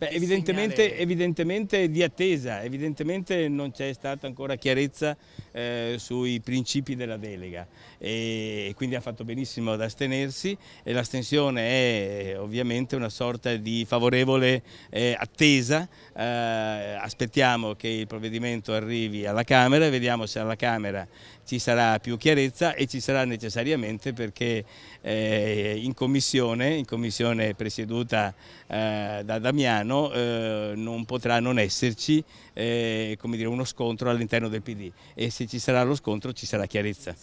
Beh, evidentemente, evidentemente, di attesa, evidentemente non c'è stata ancora chiarezza eh, sui principi della delega e quindi ha fatto benissimo ad astenersi e l'astensione è eh, ovviamente una sorta di favorevole eh, attesa, eh, aspettiamo che il provvedimento arrivi alla Camera e vediamo se alla Camera ci sarà più chiarezza e ci sarà necessariamente perché eh, in commissione, in commissione presieduta eh, da Damiano italiano eh, non potrà non esserci eh, dire, uno scontro all'interno del PD e se ci sarà lo scontro ci sarà chiarezza.